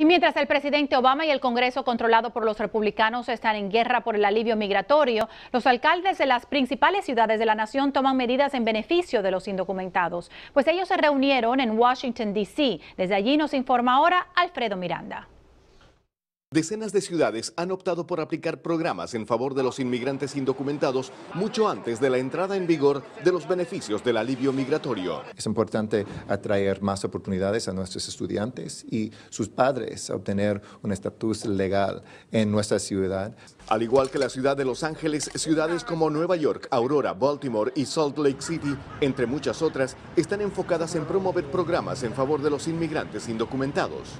Y mientras el presidente Obama y el Congreso controlado por los republicanos están en guerra por el alivio migratorio, los alcaldes de las principales ciudades de la nación toman medidas en beneficio de los indocumentados, pues ellos se reunieron en Washington, D.C. Desde allí nos informa ahora Alfredo Miranda. Decenas de ciudades han optado por aplicar programas en favor de los inmigrantes indocumentados mucho antes de la entrada en vigor de los beneficios del alivio migratorio. Es importante atraer más oportunidades a nuestros estudiantes y sus padres a obtener un estatus legal en nuestra ciudad. Al igual que la ciudad de Los Ángeles, ciudades como Nueva York, Aurora, Baltimore y Salt Lake City, entre muchas otras, están enfocadas en promover programas en favor de los inmigrantes indocumentados.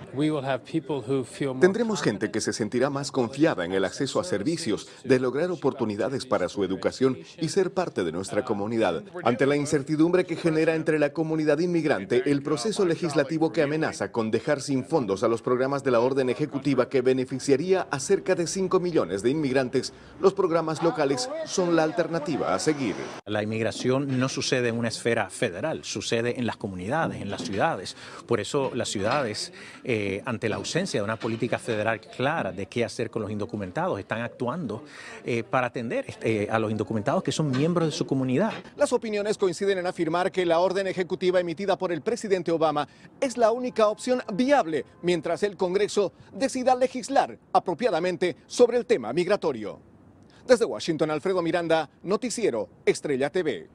Tendremos gente que se sentirá más confiada en el acceso a servicios, de lograr oportunidades para su educación y ser parte de nuestra comunidad. Ante la incertidumbre que genera entre la comunidad inmigrante el proceso legislativo que amenaza con dejar sin fondos a los programas de la orden ejecutiva que beneficiaría a cerca de 5 millones de inmigrantes, los programas locales son la alternativa a seguir. La inmigración no sucede en una esfera federal, sucede en las comunidades, en las ciudades. Por eso las ciudades, eh, ante la ausencia de una política federal que Clara de qué hacer con los indocumentados. Están actuando eh, para atender eh, a los indocumentados que son miembros de su comunidad. Las opiniones coinciden en afirmar que la orden ejecutiva emitida por el presidente Obama es la única opción viable mientras el Congreso decida legislar apropiadamente sobre el tema migratorio. Desde Washington, Alfredo Miranda, Noticiero, Estrella TV.